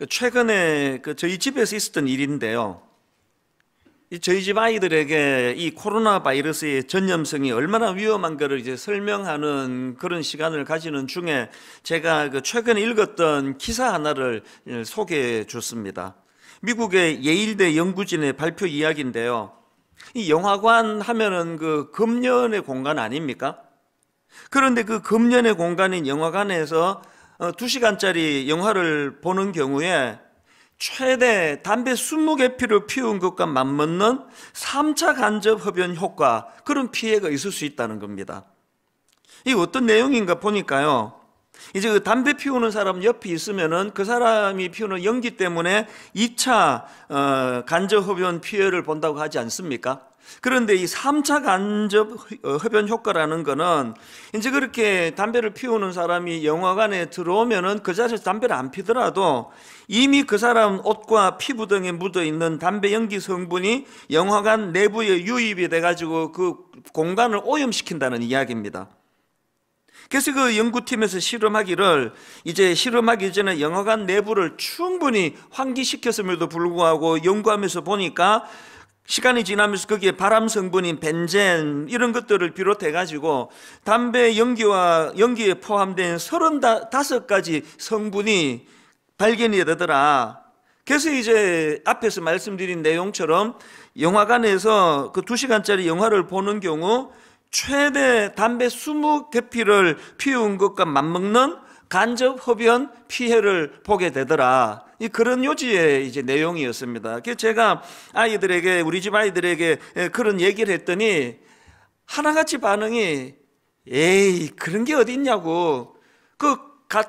그 최근에 그 저희 집에서 있었던 일인데요. 저희 집 아이들에게 이 코로나 바이러스의 전염성이 얼마나 위험한가를 이제 설명하는 그런 시간을 가지는 중에 제가 그 최근에 읽었던 기사 하나를 예, 소개해 줬습니다. 미국의 예일대 연구진의 발표 이야기인데요. 이 영화관 하면은 그 금년의 공간 아닙니까? 그런데 그 금년의 공간인 영화관에서 2시간짜리 어, 영화를 보는 경우에 최대 담배 20개 피를 피운 것과 맞먹는 3차 간접 흡연 효과 그런 피해가 있을 수 있다는 겁니다. 이 어떤 내용인가 보니까요. 이제 그 담배 피우는 사람 옆에 있으면은 그 사람이 피우는 연기 때문에 2차 어, 간접 흡연 피해를 본다고 하지 않습니까? 그런데 이 3차 간접 어, 흡연 효과라는 거는 이제 그렇게 담배를 피우는 사람이 영화관에 들어오면은 그 자리에서 담배를 안 피더라도 이미 그 사람 옷과 피부 등에 묻어 있는 담배 연기 성분이 영화관 내부에 유입이 돼 가지고 그 공간을 오염시킨다는 이야기입니다. 그래서 그 연구팀에서 실험하기를 이제 실험하기 전에 영화관 내부를 충분히 환기시켰음에도 불구하고 연구하면서 보니까 시간이 지나면서 거기에 바람 성분인 벤젠 이런 것들을 비롯해 가지고 담배 연기와 연기에 포함된 35가지 성분이 발견이 되더라. 그래서 이제 앞에서 말씀드린 내용처럼 영화관에서 그 2시간짜리 영화를 보는 경우 최대 담배 20개피를 피운 것과 맞먹는 간접 흡연 피해를 보게 되더라. 이 그런 요지의 이제 내용이었습니다. 그 제가 아이들에게 우리 집 아이들에게 예, 그런 얘기를 했더니 하나같이 반응이 에이 그런 게 어디 있냐고 그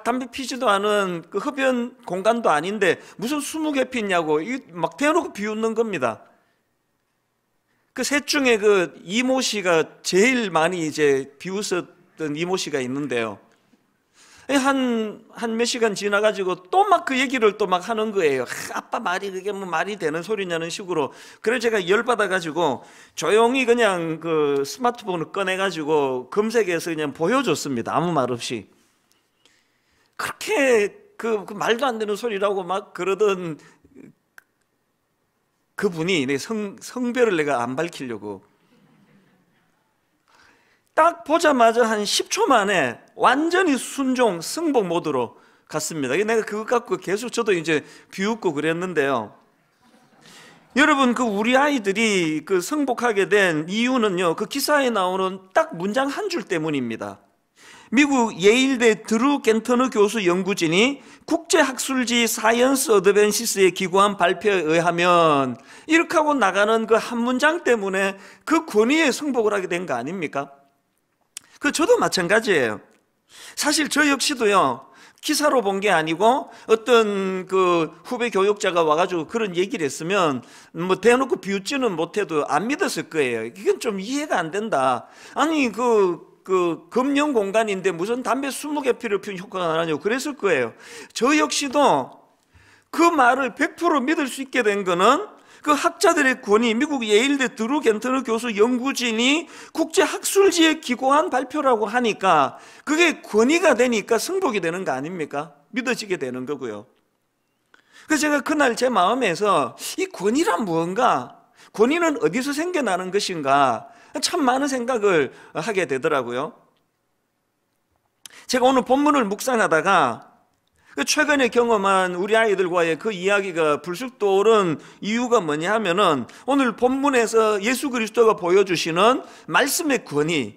담배 피지도 않은 그 흡연 공간도 아닌데 무슨 스무 개 피냐고 막 대놓고 비웃는 겁니다. 그 셋 중에 그 이모 씨가 제일 많이 이제 비웃었던 이모 씨가 있는데요. 예, 한, 한 몇 시간 지나가지고 또 막 그 얘기를 또 막 하는 거예요. 아빠 말이 그게 뭐 말이 되는 소리냐는 식으로. 그래서 제가 열받아가지고 조용히 그냥 그 스마트폰을 꺼내가지고 검색해서 그냥 보여줬습니다. 아무 말 없이. 그렇게 그, 그 말도 안 되는 소리라고 막 그러던 그분이 내 성, 성별을 내가 안 밝히려고 딱 보자마자 한 10초 만에 완전히 순종, 승복 모드로 갔습니다. 내가 그거 갖고 계속 저도 이제 비웃고 그랬는데요. 여러분, 그 우리 아이들이 그 승복하게 된 이유는요, 그 기사에 나오는 딱 문장 한 줄 때문입니다. 미국 예일대 드루 겐터너 교수 연구진이 국제학술지 사이언스 어드밴시스에 기고한 발표에 의하면 이렇게 하고 나가는 그 한 문장 때문에 그 권위에 승복을 하게 된 거 아닙니까? 그 저도 마찬가지예요. 사실 저 역시도요. 기사로 본 게 아니고 어떤 그 후배 교육자가 와가지고 그런 얘기를 했으면 뭐 대놓고 비웃지는 못해도 안 믿었을 거예요. 이건 좀 이해가 안 된다. 아니 그. 그금융 공간인데 무슨 담배 20개 피를 피운 효과가 나냐고 그랬을 거예요. 저 역시도 그 말을 100% 믿을 수 있게 된 거는 그 학자들의 권위, 미국 예일대 드루 겐터너 교수 연구진이 국제 학술지에 기고한 발표라고 하니까 그게 권위가 되니까 승복이 되는 거 아닙니까? 믿어지게 되는 거고요. 그래서 제가 그날 제 마음에서 이 권위란 무언가? 권위는 어디서 생겨나는 것인가? 참 많은 생각을 하게 되더라고요. 제가 오늘 본문을 묵상하다가 그 최근에 경험한 우리 아이들과의 그 이야기가 불쑥 떠오른 이유가 뭐냐 하면은 오늘 본문에서 예수 그리스도가 보여주시는 말씀의 권위,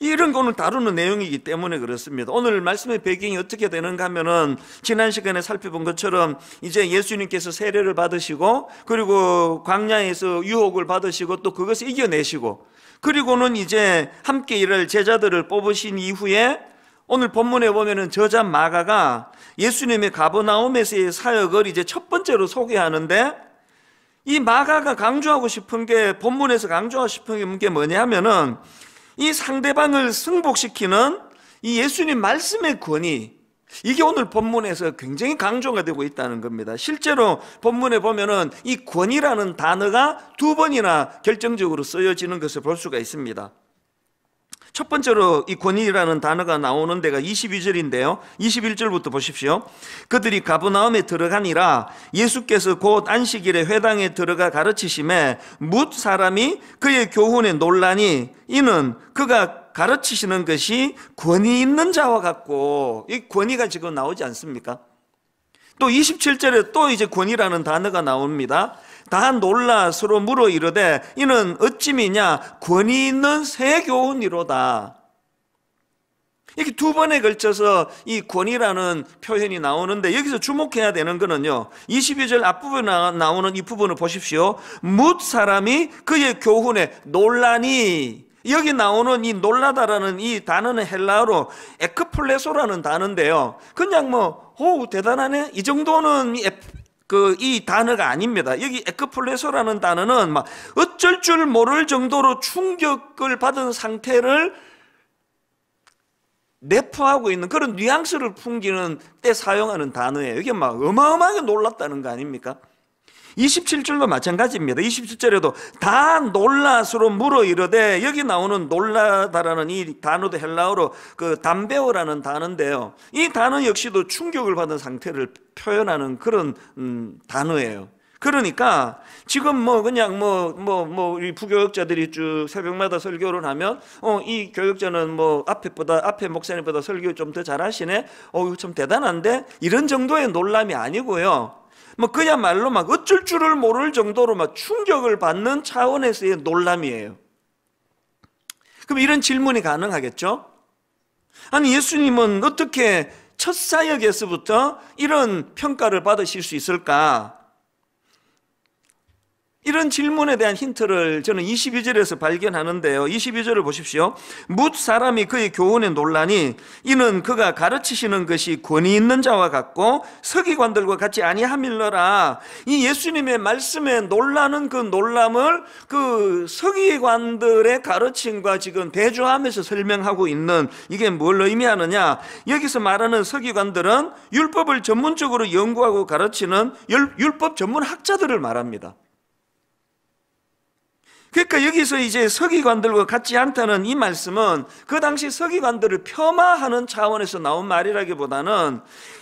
이런 거 오늘 다루는 내용이기 때문에 그렇습니다. 오늘 말씀의 배경이 어떻게 되는가 하면은 지난 시간에 살펴본 것처럼 이제 예수님께서 세례를 받으시고 그리고 광야에서 유혹을 받으시고 또 그것을 이겨내시고 그리고는 이제 함께 일할 제자들을 뽑으신 이후에 오늘 본문에 보면은 저자 마가가 예수님의 가버나움에서의 사역을 이제 첫 번째로 소개하는데 이 마가가 강조하고 싶은 게 본문에서 강조하고 싶은 게 뭐냐면은 이 상대방을 승복시키는 이 예수님 말씀의 권위 이게 오늘 본문에서 굉장히 강조가 되고 있다는 겁니다. 실제로 본문에 보면은 이 권위라는 단어가 두 번이나 결정적으로 쓰여지는 것을 볼 수가 있습니다. 첫 번째로 이 권위라는 단어가 나오는 데가 22절인데요. 21절부터 보십시오. 그들이 가브나움에 들어가니라 예수께서 곧 안식일에 회당에 들어가 가르치심에 뭇 사람이 그의 교훈에 논란이 이는 그가 가르치시는 것이 권위 있는 자와 같고 이 권위가 지금 나오지 않습니까? 또 27절에 또 이제 권위라는 단어가 나옵니다. 다 놀라 서로 물어 이르되 이는 어찌미냐 권위 있는 새 교훈이로다. 이렇게 두 번에 걸쳐서 이 권위라는 표현이 나오는데 여기서 주목해야 되는 거는요. 22절 앞부분에 나오는 이 부분을 보십시오. 묻 사람이 그의 교훈에 논란이 여기 나오는 이 놀라다라는 이 단어는 헬라어로 에크플레소라는 단어인데요. 그냥 뭐, 오, 대단하네? 이 정도는 그이 단어가 아닙니다. 여기 에크플레소라는 단어는 막 어쩔 줄 모를 정도로 충격을 받은 상태를 내포하고 있는 그런 뉘앙스를 풍기는 때 사용하는 단어예요. 이게 막 어마어마하게 놀랐다는 거 아닙니까? 27절도 마찬가지입니다. 27절에도 다 놀라스로 물어 이르되 여기 나오는 놀라다라는 이 단어도 헬라어로 그 담배오라는 단어인데요. 이 단어 역시도 충격을 받은 상태를 표현하는 그런 음, 단어예요. 그러니까 지금 뭐 그냥 뭐 뭐 뭐 이 부교역자들이 쭉 새벽마다 설교를 하면 어 이 교역자는 뭐 앞에보다 앞에 목사님보다 설교 좀 더 잘하시네. 어참 대단한데 이런 정도의 놀람이 아니고요. 뭐 그야말로 막 어쩔 줄을 모를 정도로 막 충격을 받는 차원에서의 놀람이에요. 그럼 이런 질문이 가능하겠죠? 아니 예수님은 어떻게 첫 사역에서부터 이런 평가를 받으실 수 있을까? 이런 질문에 대한 힌트를 저는 22절에서 발견하는데요. 22절을 보십시오. 묻 사람이 그의 교훈에 논란이 이는 그가 가르치시는 것이 권위 있는 자와 같고 서기관들과 같이 아니하밀러라. 이 예수님의 말씀에 놀라는 그 놀람을 그 서기관들의 가르침과 지금 대조하면서 설명하고 있는 이게 뭘 의미하느냐? 여기서 말하는 서기관들은 율법을 전문적으로 연구하고 가르치는 율법 전문 학자들을 말합니다. 그러니까 여기서 이제 서기관들과 같지 않다는 이 말씀은 그 당시 서기관들을 폄하하는 차원에서 나온 말이라기보다는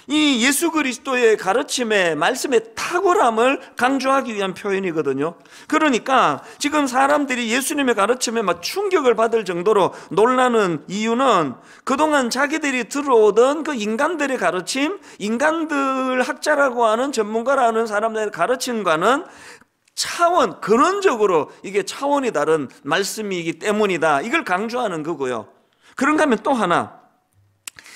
이 예수 그리스도의 가르침에 말씀의 탁월함을 강조하기 위한 표현이거든요. 그러니까 지금 사람들이 예수님의 가르침에 막 충격을 받을 정도로 놀라는 이유는 그동안 자기들이 들어오던 그 인간들의 가르침, 인간들 학자라고 하는 전문가라는 사람들의 가르침과는 차원, 근원적으로 이게 차원이 다른 말씀이기 때문이다. 이걸 강조하는 거고요. 그런가 하면 또 하나.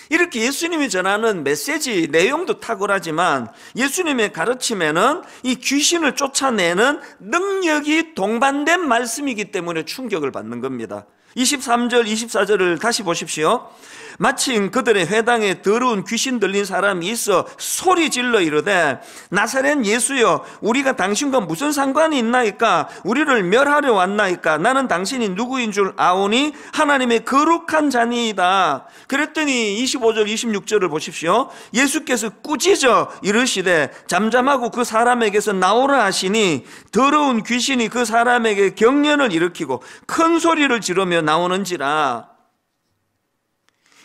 이렇게 예수님이 전하는 메시지 내용도 탁월하지만 예수님의 가르침에는 이 귀신을 쫓아내는 능력이 동반된 말씀이기 때문에 충격을 받는 겁니다. 23절, 24절을 다시 보십시오. 마침 그들의 회당에 더러운 귀신 들린 사람이 있어 소리 질러 이르되 나사렛 예수여 우리가 당신과 무슨 상관이 있나이까 우리를 멸하려 왔나이까 나는 당신이 누구인 줄 아오니 하나님의 거룩한 자이다 그랬더니 25절, 26절을 보십시오. 예수께서 꾸짖어 이르시되 잠잠하고 그 사람에게서 나오라 하시니 더러운 귀신이 그 사람에게 경련을 일으키고 큰 소리를 지르며 하여 나오는지라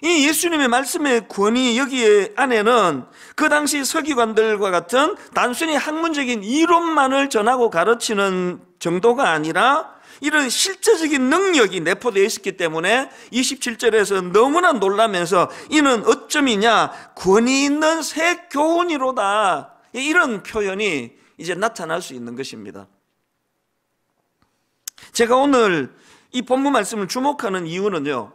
이 예수님의 말씀의 권위 여기 안에는 그 당시 서기관들과 같은 단순히 학문적인 이론만을 전하고 가르치는 정도가 아니라 이런 실제적인 능력이 내포되어 있었기 때문에 27절에서 너무나 놀라면서 이는 어쩜이냐 권위 있는 새 교훈이로다 이런 표현이 이제 나타날 수 있는 것입니다. 제가 오늘 이 본문 말씀을 주목하는 이유는요.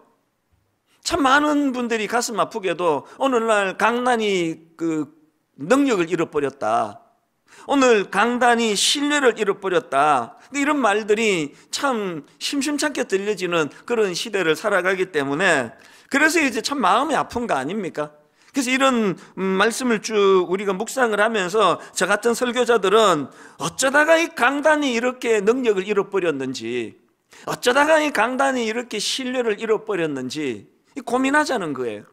참 많은 분들이 가슴 아프게도 오늘날 강단이 그 능력을 잃어버렸다. 오늘 강단이 신뢰를 잃어버렸다. 이런 말들이 참 심심찮게 들려지는 그런 시대를 살아가기 때문에 그래서 이제 참 마음이 아픈 거 아닙니까? 그래서 이런 말씀을 쭉 우리가 묵상을 하면서 저 같은 설교자들은 어쩌다가 이 강단이 이렇게 능력을 잃어버렸는지 어쩌다가 이 강단이 이렇게 신뢰를 잃어버렸는지 고민하자는 거예요.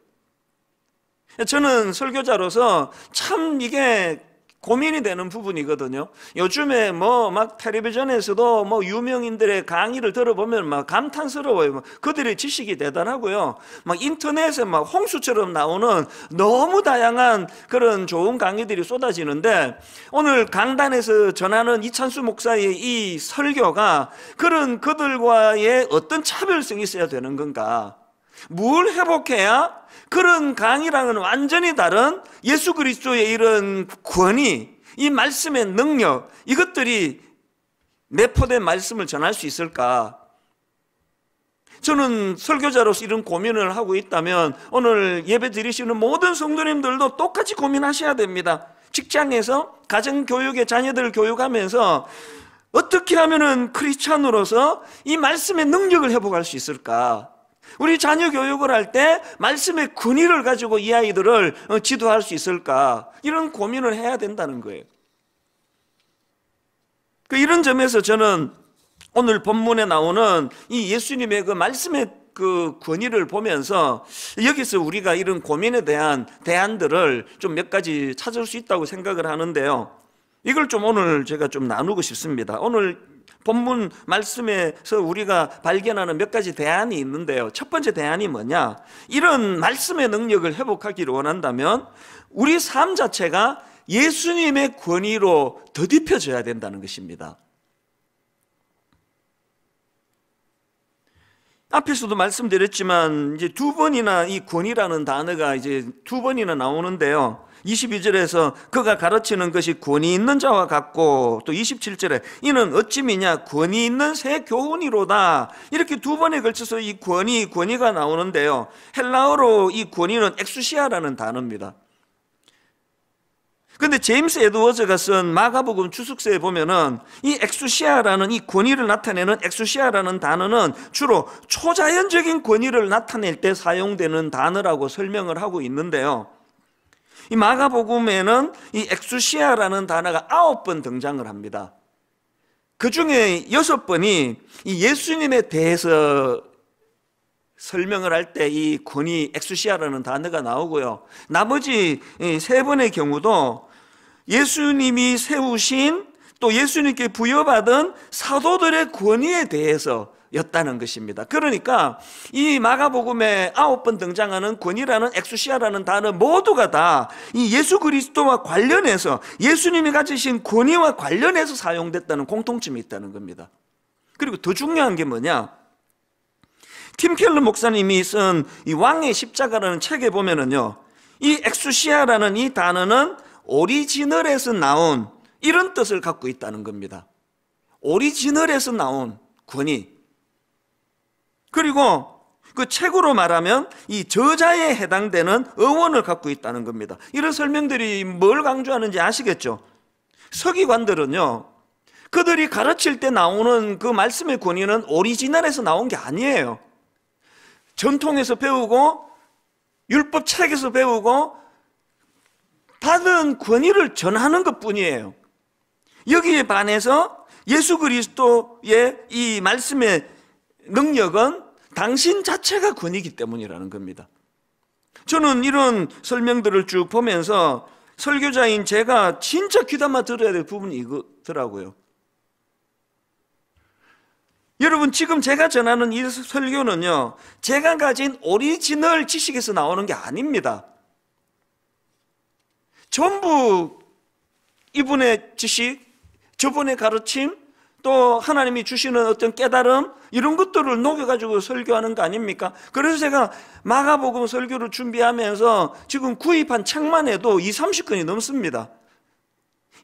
저는 설교자로서 참 이게 고민이 되는 부분이거든요. 요즘에 뭐 막 텔레비전에서도 뭐 유명인들의 강의를 들어보면 막 감탄스러워요. 막 뭐 그들의 지식이 대단하고요. 막 인터넷에 막 홍수처럼 나오는 너무 다양한 그런 좋은 강의들이 쏟아지는데 오늘 강단에서 전하는 이찬수 목사의 이 설교가 그런 그들과의 어떤 차별성이 있어야 되는 건가? 뭘 회복해야 그런 강의랑은 완전히 다른 예수 그리스도의 이런 권위, 이 말씀의 능력, 이것들이 내포된 말씀을 전할 수 있을까? 저는 설교자로서 이런 고민을 하고 있다면 오늘 예배 드리시는 모든 성도님들도 똑같이 고민하셔야 됩니다. 직장에서 가정 교육에 자녀들을 교육하면서 어떻게 하면은 크리스찬으로서 이 말씀의 능력을 회복할 수 있을까? 우리 자녀 교육을 할 때 말씀의 권위를 가지고 이 아이들을 어, 지도할 수 있을까? 이런 고민을 해야 된다는 거예요. 그 이런 점에서 저는 오늘 본문에 나오는 이 예수님의 그 말씀의 그 권위를 보면서 여기서 우리가 이런 고민에 대한 대안들을 좀 몇 가지 찾을 수 있다고 생각을 하는데요. 이걸 좀 오늘 제가 좀 나누고 싶습니다. 오늘 본문 말씀에서 우리가 발견하는 몇 가지 대안이 있는데요. 첫 번째 대안이 뭐냐? 이런 말씀의 능력을 회복하기를 원한다면 우리 삶 자체가 예수님의 권위로 더딥혀져야 된다는 것입니다. 앞에서도 말씀드렸지만 이제 두 번이나 이 권위라는 단어가 이제 두 번이나 나오는데요. 22절에서 그가 가르치는 것이 권위 있는 자와 같고 또 27절에 이는 어찌미냐 권위 있는 새 교훈이로다 이렇게 두 번에 걸쳐서 이 권위 권위가 나오는데요 헬라어로 이 권위는 엑수시아라는 단어입니다 근데 제임스 에드워즈가 쓴 마가복음 주석서에 보면은 이 엑수시아라는 이 권위를 나타내는 엑수시아라는 단어는 주로 초자연적인 권위를 나타낼 때 사용되는 단어라고 설명을 하고 있는데요. 이 마가복음에는 이 엑수시아라는 단어가 아홉 번 등장을 합니다. 그 중에 여섯 번이 이 예수님에 대해서 설명을 할 때 이 권위 엑수시아라는 단어가 나오고요. 나머지 세 번의 경우도 예수님이 세우신 또 예수님께 부여받은 사도들의 권위에 대해서 였다는 것입니다. 그러니까 이 마가복음에 아홉 번 등장하는 권위라는 엑수시아라는 단어 모두가 다이 예수 그리스도와 관련해서 예수님이 가지신 권위와 관련해서 사용됐다는 공통점이 있다는 겁니다. 그리고 더 중요한 게 뭐냐? 팀켈러 목사님이 쓴 이 왕의 십자가라는 책에 보면은요. 이 엑수시아라는 이 단어는 오리지널에서 나온 이런 뜻을 갖고 있다는 겁니다. 오리지널에서 나온 권위 그리고 그 책으로 말하면 이 저자에 해당되는 어원을 갖고 있다는 겁니다. 이런 설명들이 뭘 강조하는지 아시겠죠? 서기관들은요, 그들이 가르칠 때 나오는 그 말씀의 권위는 오리지널에서 나온 게 아니에요. 전통에서 배우고, 율법 책에서 배우고, 받은 권위를 전하는 것 뿐이에요. 여기에 반해서 예수 그리스도의 이 말씀의 능력은 당신 자체가 권위기 때문이라는 겁니다. 저는 이런 설명들을 쭉 보면서 설교자인 제가 진짜 귀담아 들어야 될 부분이 이거더라고요. 여러분 지금 제가 전하는 이 설교는요. 제가 가진 오리지널 지식에서 나오는 게 아닙니다. 전부 이분의 지식, 저분의 가르침, 또 하나님이 주시는 어떤 깨달음 이런 것들을 녹여가지고 설교하는 거 아닙니까? 그래서 제가 마가복음 설교를 준비하면서 지금 구입한 책만 해도 2, 30권이 넘습니다.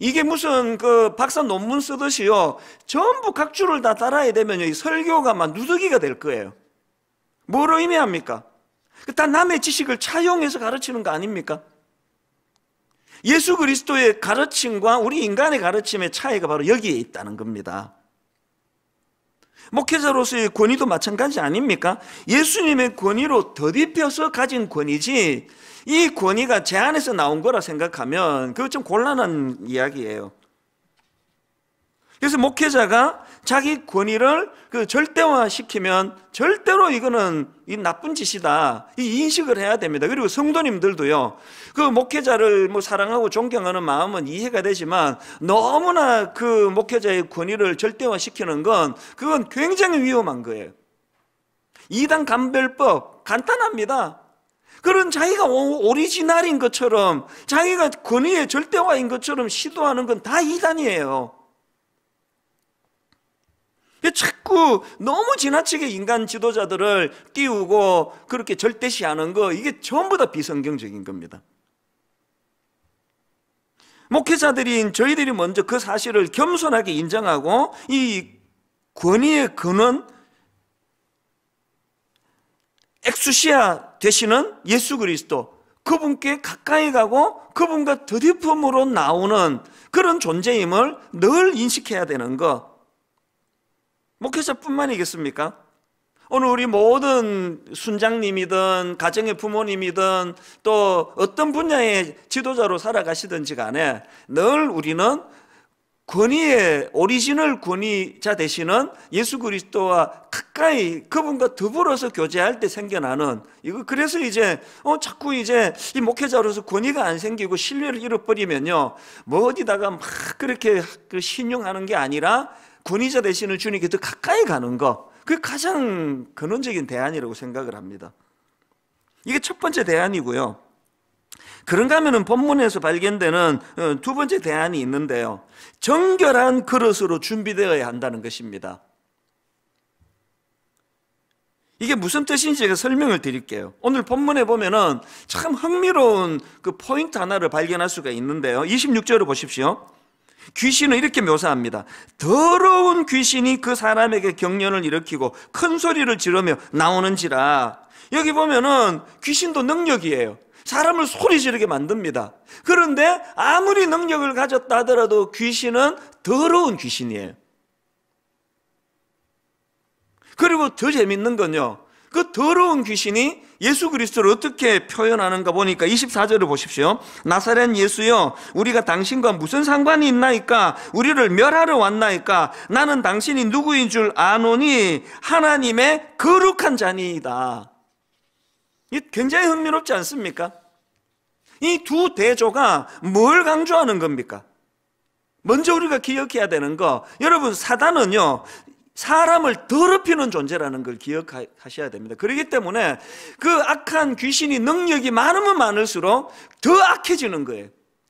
이게 무슨 그 박사 논문 쓰듯이요. 전부 각 줄을 다 따라야 되면요. 이 설교가 막 누더기가 될 거예요. 뭐로 의미합니까? 그 다 남의 지식을 차용해서 가르치는 거 아닙니까? 예수 그리스도의 가르침과 우리 인간의 가르침의 차이가 바로 여기에 있다는 겁니다. 목회자로서의 권위도 마찬가지 아닙니까? 예수님의 권위로 덧입혀서 가진 권위지 이 권위가 제 안에서 나온 거라 생각하면 그거 좀 곤란한 이야기예요. 그래서 목회자가 자기 권위를 그 절대화시키면 절대로 이거는 이 나쁜 짓이다. 이 인식을 해야 됩니다. 그리고 성도님들도요. 그 목회자를 뭐 사랑하고 존경하는 마음은 이해가 되지만 너무나 그 목회자의 권위를 절대화시키는 건 그건 굉장히 위험한 거예요. 이단 감별법 간단합니다. 그런 자기가 오리지널인 것처럼 자기가 권위의 절대화인 것처럼 시도하는 건 다 이단이에요. 자꾸 너무 지나치게 인간 지도자들을 띄우고 그렇게 절대시하는 거 이게 전부 다 비성경적인 겁니다. 목회자들인 저희들이 먼저 그 사실을 겸손하게 인정하고 이 권위의 근원 엑수시아 되시는 예수 그리스도 그분께 가까이 가고 그분과 드디품으로 나오는 그런 존재임을 늘 인식해야 되는 것 목회자뿐만이겠습니까? 오늘 우리 모든 순장님이든 가정의 부모님이든 또 어떤 분야의 지도자로 살아가시든지 간에 늘 우리는 권위의 오리지널 권위자 되시는 예수 그리스도와 가까이 그분과 더불어서 교제할 때 생겨나는 이거 그래서 이제 어 자꾸 이제 이 목회자로서 권위가 안 생기고 신뢰를 잃어버리면요 뭐 어디다가 막 그렇게 그 신용하는 게 아니라 군위자 대신을 주님께 더 가까이 가는 거, 그게 가장 근원적인 대안이라고 생각을 합니다. 이게 첫 번째 대안이고요. 그런가 하면 본문에서 발견되는 어, 두 번째 대안이 있는데요. 정결한 그릇으로 준비되어야 한다는 것입니다. 이게 무슨 뜻인지 제가 설명을 드릴게요. 오늘 본문에 보면은 참 흥미로운 그 포인트 하나를 발견할 수가 있는데요. 26절을 보십시오. 귀신은 이렇게 묘사합니다. 더러운 귀신이 그 사람에게 경련을 일으키고 큰 소리를 지르며 나오는지라. 여기 보면은 귀신도 능력이에요. 사람을 소리 지르게 만듭니다. 그런데 아무리 능력을 가졌다 하더라도 귀신은 더러운 귀신이에요. 그리고 더 재밌는 건요. 그 더러운 귀신이 예수 그리스도를 어떻게 표현하는가 보니까 24절을 보십시오. 나사렛 예수여 우리가 당신과 무슨 상관이 있나이까 우리를 멸하러 왔나이까 나는 당신이 누구인 줄 아노니 하나님의 거룩한 자니이다. 굉장히 흥미롭지 않습니까? 이 두 대조가 뭘 강조하는 겁니까? 먼저 우리가 기억해야 되는 거 여러분 사단은요 사람을 더럽히는 존재라는 걸 기억하셔야 됩니다. 그렇기 때문에 그 악한 귀신이 능력이 많으면 많을수록 더 악해지는 거예요.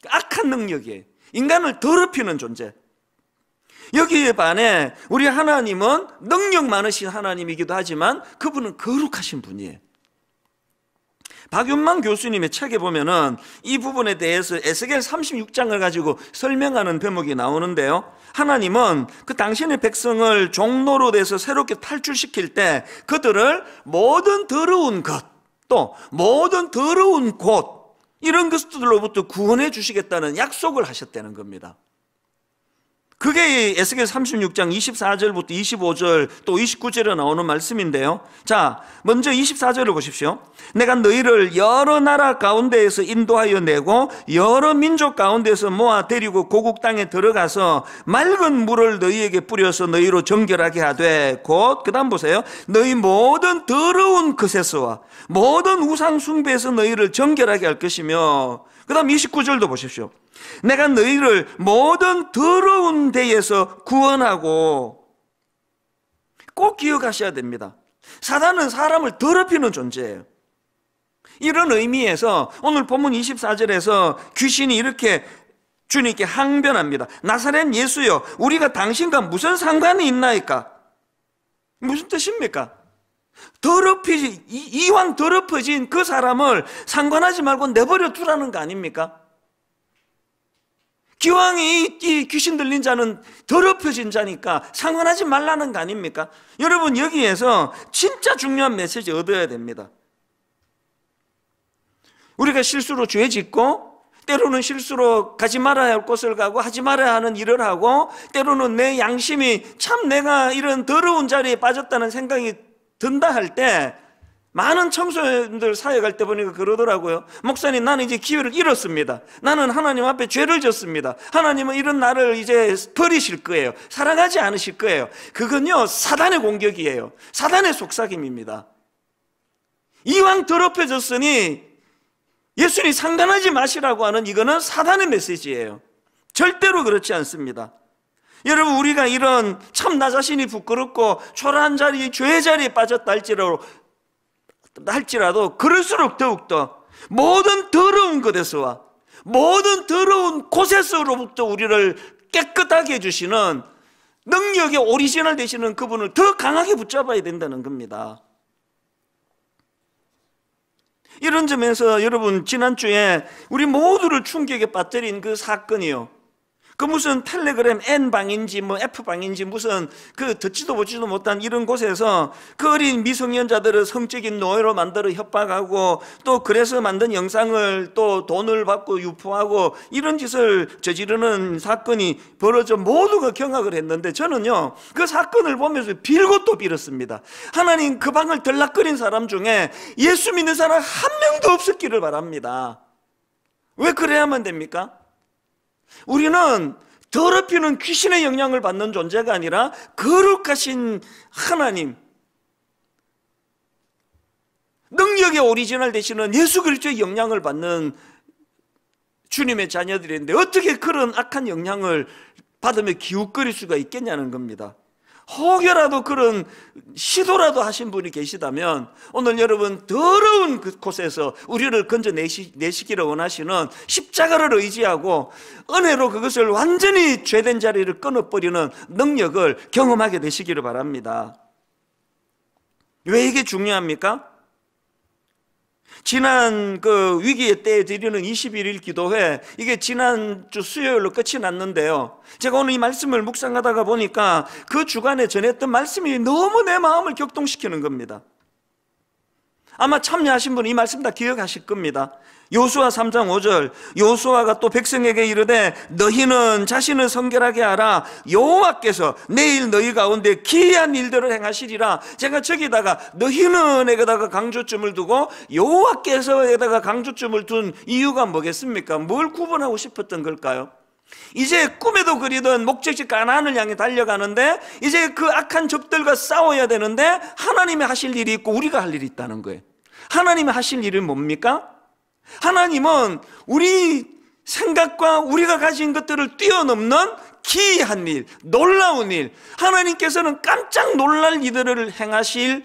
악한 능력이에요. 인간을 더럽히는 존재. 여기에 반해 우리 하나님은 능력 많으신 하나님이기도 하지만 그분은 거룩하신 분이에요. 박윤만 교수님의 책에 보면은 이 부분에 대해서 에스겔 36장을 가지고 설명하는 대목이 나오는데요. 하나님은 그 당신의 백성을 종로로 돼서 새롭게 탈출시킬 때 그들을 모든 더러운 것, 또 모든 더러운 곳, 이런 것들로부터 구원해 주시겠다는 약속을 하셨다는 겁니다. 그게 에스겔 36장 24절부터 25절 또 29절에 나오는 말씀인데요. 자, 먼저 24절을 보십시오. 내가 너희를 여러 나라 가운데에서 인도하여 내고 여러 민족 가운데서 모아 데리고 고국 땅에 들어가서 맑은 물을 너희에게 뿌려서 너희로 정결하게 하되 곧 그다음 보세요. 너희 모든 더러운 그세스와 모든 우상 숭배에서 너희를 정결하게 할 것이며 그다음 29절도 보십시오. 내가 너희를 모든 더러운 데에서 구원하고 꼭 기억하셔야 됩니다. 사단은 사람을 더럽히는 존재예요. 이런 의미에서 오늘 본문 24절에서 귀신이 이렇게 주님께 항변합니다. 나사렛 예수여, 우리가 당신과 무슨 상관이 있나이까? 무슨 뜻입니까? 더럽히지, 이왕 더럽혀진 그 사람을 상관하지 말고 내버려 두라는 거 아닙니까? 기왕이 이 귀신 들린 자는 더럽혀진 자니까 상관하지 말라는 거 아닙니까? 여러분 여기에서 진짜 중요한 메시지 얻어야 됩니다. 우리가 실수로 죄 짓고 때로는 실수로 가지 말아야 할 곳을 가고 하지 말아야 하는 일을 하고 때로는 내 양심이 참 내가 이런 더러운 자리에 빠졌다는 생각이 든다 할때 많은 청소년들 사회 갈때 보니까 그러더라고요. 목사님, 나는 이제 기회를 잃었습니다. 나는 하나님 앞에 죄를 졌습니다. 하나님은 이런 나를 이제 버리실 거예요. 사랑하지 않으실 거예요. 그건요, 사단의 공격이에요. 사단의 속삭임입니다. 이왕 더럽혀졌으니 예수님 상관하지 마시라고 하는 이거는 사단의 메시지예요. 절대로 그렇지 않습니다. 여러분 우리가 이런 참 나 자신이 부끄럽고 초라한 자리, 죄의 자리에 빠졌다 할지라도 날지라도 그럴수록 더욱더 모든 더러운 것에서와 모든 더러운 곳에서로부터 우리를 깨끗하게 해주시는 능력의 오리지널 되시는 그분을 더 강하게 붙잡아야 된다는 겁니다. 이런 점에서 여러분 지난주에 우리 모두를 충격에 빠뜨린 그 사건이요. 그 무슨 텔레그램 N방인지 뭐 F방인지 무슨 그 듣지도 보지도 못한 이런 곳에서 그 어린 미성년자들을 성적인 노예로 만들어 협박하고 또 그래서 만든 영상을 또 돈을 받고 유포하고 이런 짓을 저지르는 사건이 벌어져 모두가 경악을 했는데 저는요 그 사건을 보면서 빌고 또 빌었습니다. 하나님 그 방을 들락거린 사람 중에 예수 믿는 사람 한 명도 없었기를 바랍니다. 왜 그래야만 됩니까? 우리는 더럽히는 귀신의 영향을 받는 존재가 아니라 거룩하신 하나님 능력의 오리지널 되시는 예수 그리스도의 영향을 받는 주님의 자녀들인데 어떻게 그런 악한 영향을 받으며 기웃거릴 수가 있겠냐는 겁니다. 혹여라도 그런 시도라도 하신 분이 계시다면 오늘 여러분 더러운 곳에서 우리를 건져내시기를 원하시는 십자가를 의지하고 은혜로 그것을 완전히 죄된 자리를 끊어버리는 능력을 경험하게 되시기를 바랍니다. 왜 이게 중요합니까? 지난 그 위기의 때에 드리는 21일 기도회 이게 지난주 수요일로 끝이 났는데요. 제가 오늘 이 말씀을 묵상하다가 보니까 그 주간에 전했던 말씀이 너무 내 마음을 격동시키는 겁니다. 아마 참여하신 분은 이 말씀 다 기억하실 겁니다. 요수아 3장 5절 요수아가 또 백성에게 이르되 너희는 자신을 성결하게 하라 여호와께서 내일 너희 가운데 기이한 일들을 행하시리라 제가 저기다가 너희는에다가 강조점을 두고 여호와께서에다가 강조점을 둔 이유가 뭐겠습니까? 뭘 구분하고 싶었던 걸까요? 이제 꿈에도 그리던 목적지 가나안을 향해 달려가는데 이제 그 악한 적들과 싸워야 되는데 하나님이 하실 일이 있고 우리가 할 일이 있다는 거예요. 하나님이 하실 일은 뭡니까? 하나님은 우리 생각과 우리가 가진 것들을 뛰어넘는 기이한 일, 놀라운 일, 하나님께서는 깜짝 놀랄 이들을 행하실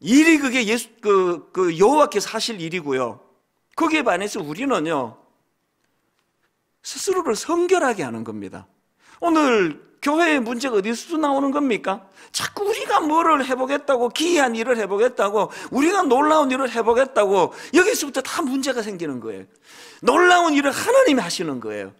일이 그게 예수 그, 그 여호와께서 하실 일이고요. 거기에 반해서 우리는요 스스로를 성결하게 하는 겁니다. 오늘 교회의 문제가 어디서 나오는 겁니까? 자꾸 우리가 뭐를 해보겠다고 기이한 일을 해보겠다고 우리가 놀라운 일을 해보겠다고 여기서부터 다 문제가 생기는 거예요. 놀라운 일을 하나님이 하시는 거예요.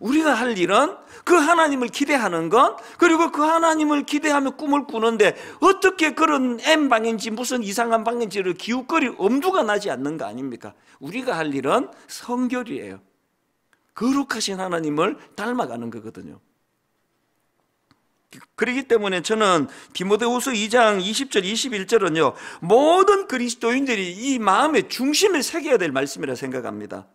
우리가 할 일은 그 하나님을 기대하는 것 그리고 그 하나님을 기대하며 꿈을 꾸는데 어떻게 그런 M방인지 무슨 이상한 방인지를 기웃거리 엄두가 나지 않는 거 아닙니까? 우리가 할 일은 성결이에요. 거룩하신 하나님을 닮아가는 거거든요. 그렇기 때문에 저는 디모데후서 2장 20절 21절은요. 모든 그리스도인들이 이 마음의 중심을 새겨야 될 말씀이라 생각합니다.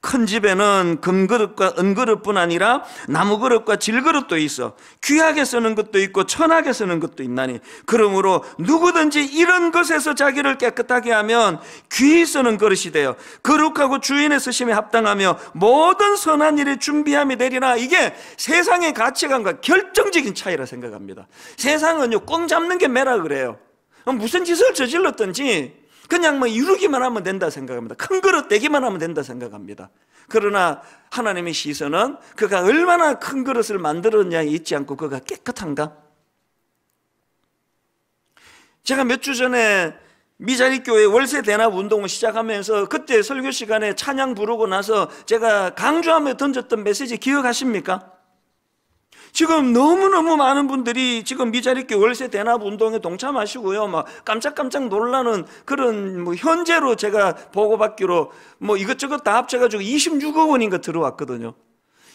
큰 집에는 금그릇과 은그릇뿐 아니라 나무그릇과 질그릇도 있어 귀하게 쓰는 것도 있고 천하게 쓰는 것도 있나니 그러므로 누구든지 이런 것에서 자기를 깨끗하게 하면 귀히 쓰는 그릇이 되어 거룩하고 주인의 쓰심에 합당하며 모든 선한 일의 준비함이 되리라 이게 세상의 가치관과 결정적인 차이라 생각합니다 세상은요 꽁 잡는 게 매라 그래요 무슨 짓을 저질렀든지 그냥 뭐 이루기만 하면 된다 생각합니다. 큰 그릇 되기만 하면 된다 생각합니다. 그러나 하나님의 시선은 그가 얼마나 큰 그릇을 만들었냐에 있지 않고 그가 깨끗한가? 제가 몇 주 전에 미자리 교회 월세 대납 운동을 시작하면서 그때 설교 시간에 찬양 부르고 나서 제가 강조하며 던졌던 메시지 기억하십니까? 지금 너무너무 많은 분들이 지금 미자립기 월세 대납 운동에 동참하시고요. 막 뭐 깜짝깜짝 놀라는 그런 뭐 현재로 제가 보고받기로 뭐 이것저것 다 합쳐가지고 26억 원인가 들어왔거든요.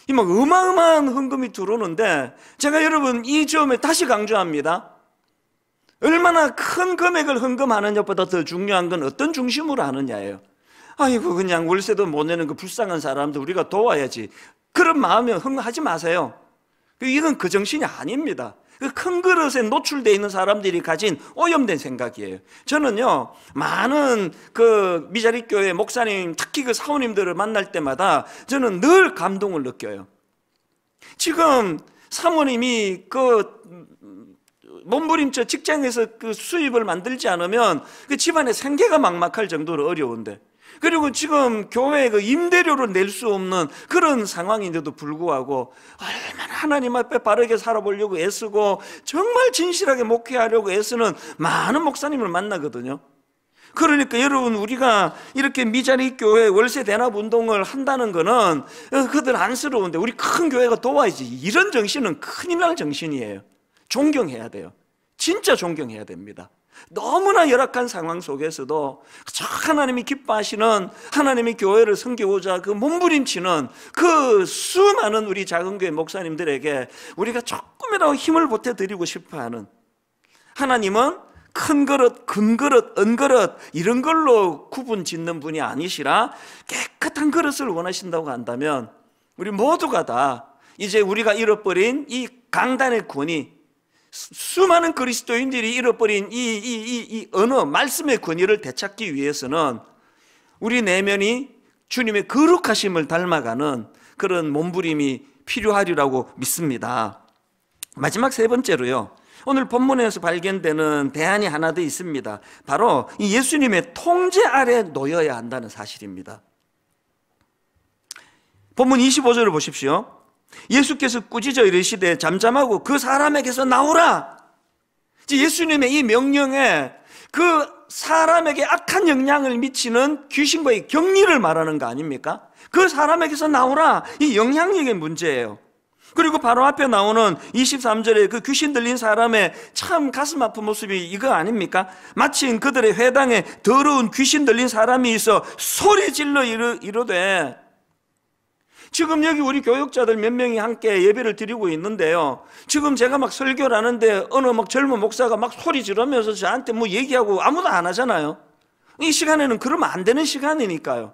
이 막 어마어마한 헌금이 들어오는데 제가 여러분 이 점에 다시 강조합니다. 얼마나 큰 금액을 헌금하느냐보다 더 중요한 건 어떤 중심으로 하느냐예요. 아이고 그냥 월세도 못 내는 그 불쌍한 사람들 우리가 도와야지. 그런 마음에 흥하지 마세요. 그 이건 그 정신이 아닙니다. 그 큰 그릇에 노출되어 있는 사람들이 가진 오염된 생각이에요. 저는요, 많은 그 미자리교회 목사님, 특히 그 사모님들을 만날 때마다 저는 늘 감동을 느껴요. 지금 사모님이 그 몸부림쳐 직장에서 그 수입을 만들지 않으면 그 집안의 생계가 막막할 정도로 어려운데 그리고 지금 교회에 그 임대료를 낼 수 없는 그런 상황인데도 불구하고 얼마나 하나님 앞에 바르게 살아보려고 애쓰고 정말 진실하게 목회하려고 애쓰는 많은 목사님을 만나거든요. 그러니까 여러분 우리가 이렇게 미자리 교회 월세 대납 운동을 한다는 거는 어, 그들 안쓰러운데 우리 큰 교회가 도와야지 이런 정신은 큰일 날 정신이에요. 존경해야 돼요. 진짜 존경해야 됩니다. 너무나 열악한 상황 속에서도 저 하나님이 기뻐하시는 하나님의 교회를 섬기고자 그 몸부림치는 그 수많은 우리 작은 교회 목사님들에게 우리가 조금이라도 힘을 보태드리고 싶어하는 하나님은 큰 그릇, 금 그릇, 은 그릇 이런 걸로 구분 짓는 분이 아니시라 깨끗한 그릇을 원하신다고 한다면 우리 모두가 다 이제 우리가 잃어버린 이 강단의 권위 수많은 그리스도인들이 잃어버린 이, 이, 이, 이 언어, 말씀의 권위를 되찾기 위해서는 우리 내면이 주님의 거룩하심을 닮아가는 그런 몸부림이 필요하리라고 믿습니다. 마지막 세 번째로요. 오늘 본문에서 발견되는 대안이 하나 더 있습니다. 바로 이 예수님의 통제 아래 놓여야 한다는 사실입니다. 본문 25절을 보십시오. 예수께서 꾸짖어 이르시되 잠잠하고 그 사람에게서 나오라. 예수님의 이 명령에 그 사람에게 악한 영향을 미치는 귀신과의 격리를 말하는 거 아닙니까? 그 사람에게서 나오라. 이 영향력의 문제예요. 그리고 바로 앞에 나오는 23절에 그 귀신 들린 사람의 참 가슴 아픈 모습이 이거 아닙니까? 마침 그들의 회당에 더러운 귀신 들린 사람이 있어 소리 질러 이르, 이르되 지금 여기 우리 교육자들 몇 명이 함께 예배를 드리고 있는데요. 지금 제가 막 설교를 하는데 어느 막 젊은 목사가 막 소리 지르면서 저한테 뭐 얘기하고 아무도 안 하잖아요. 이 시간에는 그러면 안 되는 시간이니까요.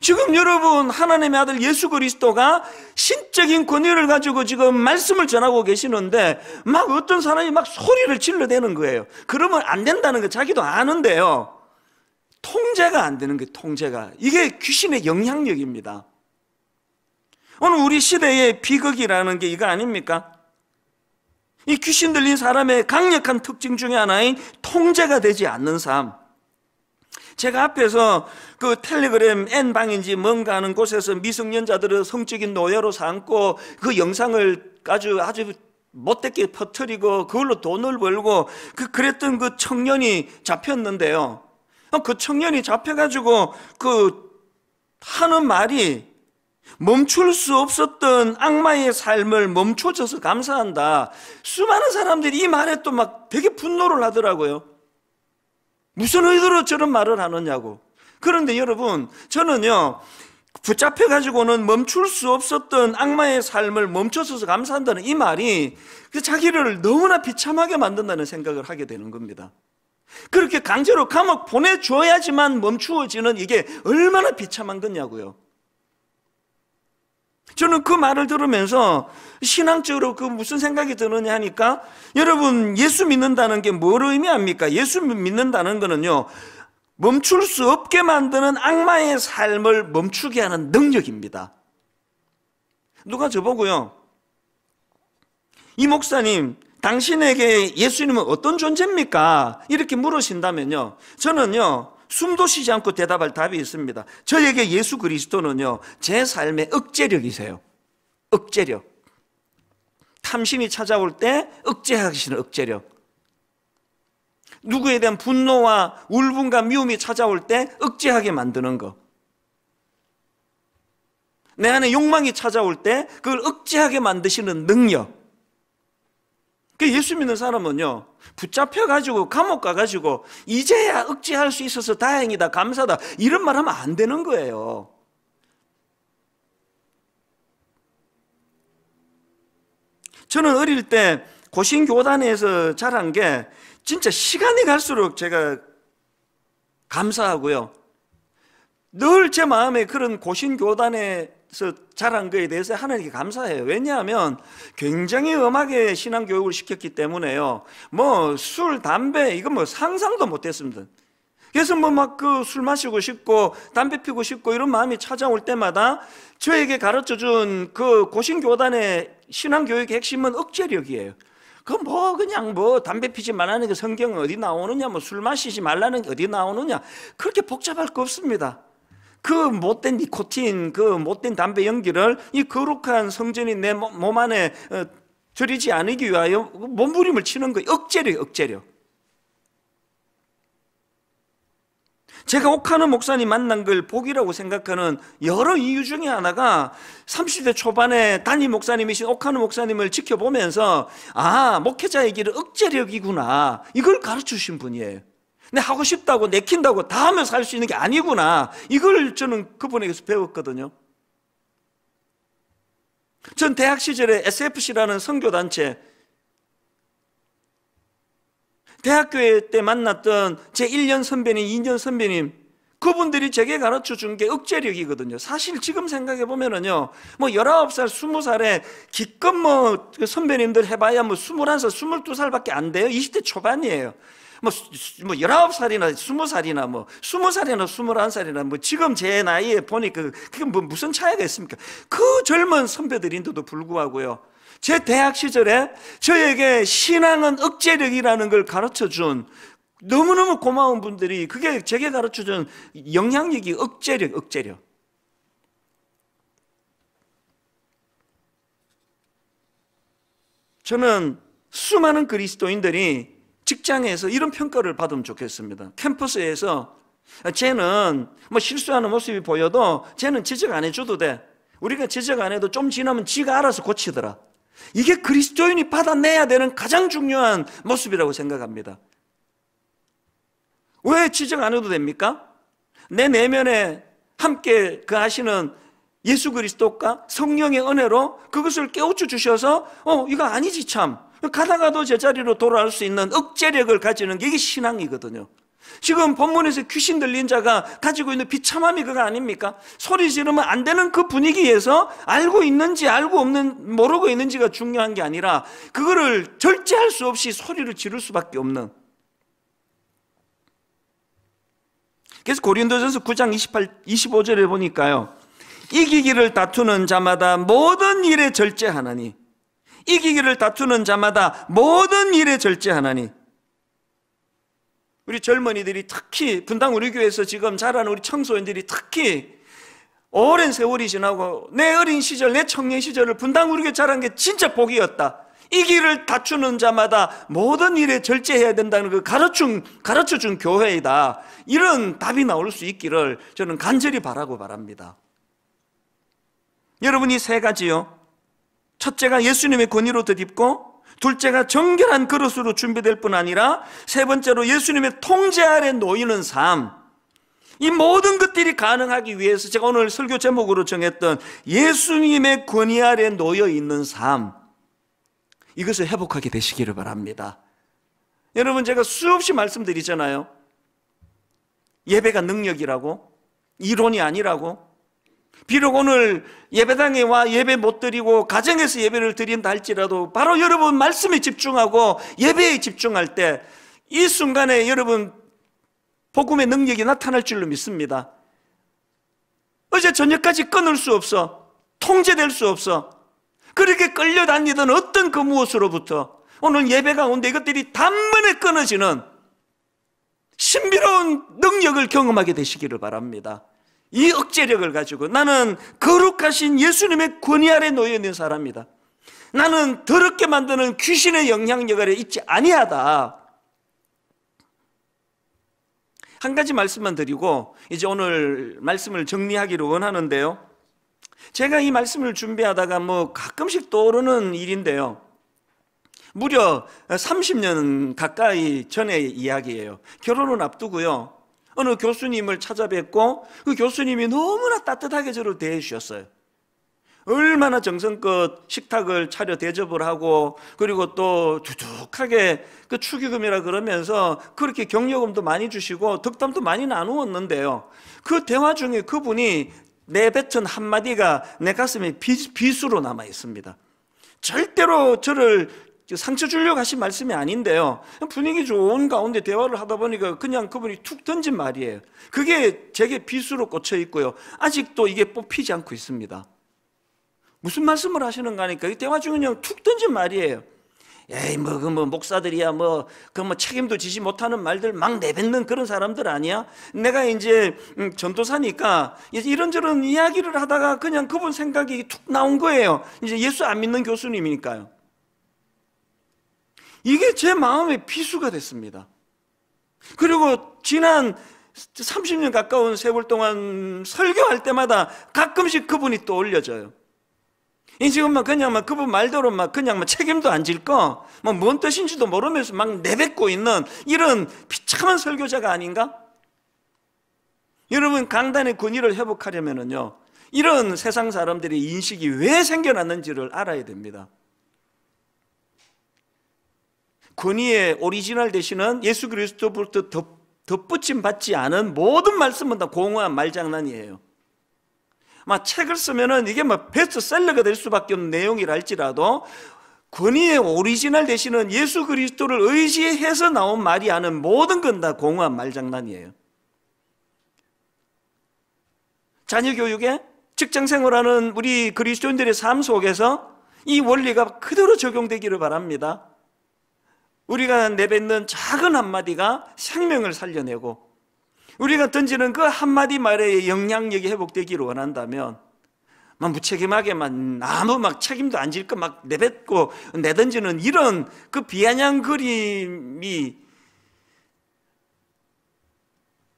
지금 여러분 하나님의 아들 예수 그리스도가 신적인 권위를 가지고 지금 말씀을 전하고 계시는데 막 어떤 사람이 막 소리를 질러대는 거예요. 그러면 안 된다는 거 자기도 아는데요. 통제가 안 되는 게 통제가 이게 귀신의 영향력입니다. 오늘 우리 시대의 비극이라는 게 이거 아닙니까? 이 귀신 들린 사람의 강력한 특징 중에 하나인 통제가 되지 않는 삶. 제가 앞에서 그 텔레그램 N방인지 뭔가 하는 곳에서 미성년자들을 성적인 노예로 삼고 그 영상을 아주 아주 못되게 퍼뜨리고 그걸로 돈을 벌고 그 그랬던 그 청년이 잡혔는데요. 그 청년이 잡혀가지고 그 하는 말이 멈출 수 없었던 악마의 삶을 멈춰줘서 감사한다. 수많은 사람들이 이 말에 또 막 되게 분노를 하더라고요. 무슨 의도로 저런 말을 하느냐고. 그런데 여러분, 저는요, 붙잡혀가지고는 멈출 수 없었던 악마의 삶을 멈춰서서 감사한다는 이 말이 그 자기를 너무나 비참하게 만든다는 생각을 하게 되는 겁니다. 그렇게 강제로 감옥 보내줘야지만 멈추어지는 이게 얼마나 비참한 거냐고요. 저는 그 말을 들으면서 신앙적으로 그 무슨 생각이 드느냐 하니까 여러분 예수 믿는다는 게 뭘 의미합니까? 예수 믿는다는 거는요. 멈출 수 없게 만드는 악마의 삶을 멈추게 하는 능력입니다. 누가 저보고요. 이 목사님, 당신에게 예수님은 어떤 존재입니까? 이렇게 물으신다면요. 저는요, 숨도 쉬지 않고 대답할 답이 있습니다. 저에게 예수 그리스도는요, 제 삶의 억제력이세요. 억제력. 탐심이 찾아올 때 억제하시는 억제력. 누구에 대한 분노와 울분과 미움이 찾아올 때 억제하게 만드는 것. 내 안에 욕망이 찾아올 때 그걸 억제하게 만드시는 능력. 그 예수 믿는 사람은요, 붙잡혀가지고, 감옥 가가지고, 이제야 억제할 수 있어서 다행이다, 감사다, 이런 말 하면 안 되는 거예요. 저는 어릴 때 고신교단에서 자란 게, 진짜 시간이 갈수록 제가 감사하고요. 늘 제 마음에 그런 고신교단의 그래서 자란 거에 대해서 하나님께 감사해요. 왜냐하면 굉장히 엄하게 신앙 교육을 시켰기 때문에요. 뭐 술, 담배 이건 뭐 상상도 못했습니다. 그래서 뭐 막 그 술 마시고 싶고 담배 피고 싶고 이런 마음이 찾아올 때마다 저에게 가르쳐 준 그 고신교단의 신앙교육의 핵심은 억제력이에요. 그 뭐 그냥 뭐 담배 피지 말라는 게 성경 어디 나오느냐 뭐 술 마시지 말라는 게 어디 나오느냐 그렇게 복잡할 거 없습니다. 그 못된 니코틴, 그 못된 담배 연기를 이 거룩한 성전이 내 몸 안에 어, 들이지 않기 위하여 몸부림을 치는 거예요. 억제력, 억제력. 제가 옥하는 목사님 만난 걸 복이라고 생각하는 여러 이유 중에 하나가 30대 초반에 단임 목사님이신 옥하는 목사님을 지켜보면서 아, 목회자의 길은 억제력이구나. 이걸 가르치신 분이에요. 내 하고 싶다고 내킨다고 다하면살 수 있는 게 아니구나 이걸 저는 그분에게서 배웠거든요 전 대학 시절에 SFC라는 선교단체 대학교 때 만났던 제 1년 선배님, 2년 선배님 그분들이 제게 가르쳐 준 게 억제력이거든요. 사실 지금 생각해 보면은요, 뭐 19살, 20살에 기껏 뭐 선배님들 해봐야 뭐 21살, 22살밖에 안 돼요. 20대 초반이에요. 뭐, 19살이나 20살이나 뭐 20살이나 21살이나 뭐, 뭐 지금 제 나이에 보니까 그, 그게 뭐 무슨 차이가 있습니까? 그 젊은 선배들인데도 불구하고요. 제 대학 시절에 저에게 신앙은 억제력이라는 걸 가르쳐 준 너무너무 고마운 분들이 그게 제게 가르쳐 준 영향력이 억제력, 억제력. 저는 수많은 그리스도인들이 직장에서 이런 평가를 받으면 좋겠습니다. 캠퍼스에서 쟤는 뭐 실수하는 모습이 보여도 쟤는 지적 안 해줘도 돼. 우리가 지적 안 해도 좀 지나면 지가 알아서 고치더라. 이게 그리스도인이 받아내야 되는 가장 중요한 모습이라고 생각합니다. 왜 지적 안 해도 됩니까? 내 내면에 함께 그 하시는 예수 그리스도가 성령의 은혜로 그것을 깨우쳐 주셔서 어 이거 아니지 참 가다가도 제자리로 돌아올 수 있는 억제력을 가지는 게 이게 신앙이거든요. 지금 본문에서 귀신 들린 자가 가지고 있는 비참함이 그거 아닙니까? 소리 지르면 안 되는 그 분위기에서 알고 있는지 알고 없는 모르고 있는지가 중요한 게 아니라 그거를 절제할 수 없이 소리를 지를 수밖에 없는 그래서 고린도전서 9장 28, 25절에 보니까요 이기기를 다투는 자마다 모든 일에 절제하나니 이기기를 다투는 자마다 모든 일에 절제하나니 우리 젊은이들이 특히 분당 우리 교회에서 지금 자란 우리 청소년들이 특히 오랜 세월이 지나고 내 어린 시절 내 청년 시절을 분당 우리 교회 자란 게 진짜 복이었다 이 길을 다투는 자마다 모든 일에 절제해야 된다는 그 가르침, 가르쳐준 교회이다. 이런 답이 나올 수 있기를 저는 간절히 바라고 바랍니다. 여러분, 이세 가지요. 첫째가 예수님의 권위로 덧입고 둘째가 정결한 그릇으로 준비될 뿐 아니라 세 번째로 예수님의 통제 아래 놓이는 삶. 이 모든 것들이 가능하기 위해서 제가 오늘 설교 제목으로 정했던 예수님의 권위 아래 놓여 있는 삶. 이것을 회복하게 되시기를 바랍니다. 여러분 제가 수없이 말씀드리잖아요. 예배가 능력이라고 이론이 아니라고 비록 오늘 예배당에 와 예배 못 드리고 가정에서 예배를 드린다 할지라도 바로 여러분 말씀에 집중하고 예배에 집중할 때 이 순간에 여러분 복음의 능력이 나타날 줄로 믿습니다. 어제 저녁까지 끊을 수 없어. 통제될 수 없어. 그렇게 끌려다니던 어떤 그 무엇으로부터 오늘 예배가 온데 이것들이 단번에 끊어지는 신비로운 능력을 경험하게 되시기를 바랍니다. 이 억제력을 가지고 나는 거룩하신 예수님의 권위 아래 놓여 있는 사람이다. 나는 더럽게 만드는 귀신의 영향력 아래 있지 아니하다. 한 가지 말씀만 드리고 이제 오늘 말씀을 정리하기로 원하는데요. 제가 이 말씀을 준비하다가 뭐 가끔씩 떠오르는 일인데요. 무려 30년 가까이 전의 이야기예요. 결혼은 앞두고요. 어느 교수님을 찾아뵙고 그 교수님이 너무나 따뜻하게 저를 대해 주셨어요. 얼마나 정성껏 식탁을 차려 대접을 하고 그리고 또 두둑하게 그 축의금이라 그러면서 그렇게 격려금도 많이 주시고 덕담도 많이 나누었는데요. 그 대화 중에 그분이 내뱉은 한마디가 내 가슴에 비, 으로 남아 있습니다. 절대로 저를 상처 주려고 하신 말씀이 아닌데요. 분위기 좋은 가운데 대화를 하다 보니까 그냥 그분이 툭 던진 말이에요. 그게 제게 비수로 꽂혀 있고요. 아직도 이게 뽑히지 않고 있습니다. 무슨 말씀을 하시는가 하니까 대화 중에 그냥 툭 던진 말이에요. 에이 뭐 그뭐 그 뭐, 목사들이야 뭐그뭐 그 뭐 책임도 지지 못하는 말들 막 내뱉는 그런 사람들 아니야? 내가 이제 음, 전도사니까 이런저런 이야기를 하다가 그냥 그분 생각이 툭 나온 거예요. 이제 예수 안 믿는 교수님이니까요. 이게 제 마음의 피수가 됐습니다. 그리고 지난 30년 가까운 세월 동안 설교할 때마다 가끔씩 그분이 떠올려져요. 이 지금 막 그냥 막 그분 말대로 막 그냥 막 책임도 안 질 거, 뭐뭔 뜻인지도 모르면서 막 내뱉고 있는 이런 비참한 설교자가 아닌가? 여러분 강단의 권위를 회복하려면은요 이런 세상 사람들의 인식이 왜 생겨났는지를 알아야 됩니다. 권위의 오리지널 대신은 예수 그리스도부터 덧, 덧붙임 받지 않은 모든 말씀은 다 공허한 말장난이에요. 막 책을 쓰면은 이게 막 뭐 베스트셀러가 될 수밖에 없는 내용이랄지라도 권위의 오리지널 대신은 예수 그리스도를 의지해서 나온 말이 아닌 모든 건 다 공허한 말장난이에요. 자녀 교육에 직장 생활하는 우리 그리스도인들의 삶 속에서 이 원리가 그대로 적용되기를 바랍니다. 우리가 내뱉는 작은 한마디가 생명을 살려내고 우리가 던지는 그 한마디 말에 영향력이 회복되기를 원한다면 막 무책임하게 막 아무 막 책임도 안 질 것 막 내뱉고 내던지는 이런 그 비아냥거림이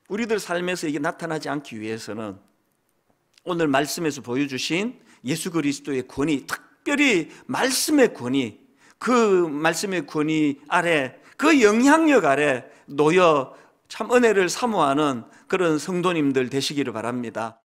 우리들 삶에서 이게 나타나지 않기 위해서는 오늘 말씀에서 보여주신 예수 그리스도의 권위, 특별히 말씀의 권위, 그 말씀의 권위 아래 그 영향력 아래 놓여 참 은혜를 사모하는 그런 성도님들 되시기를 바랍니다.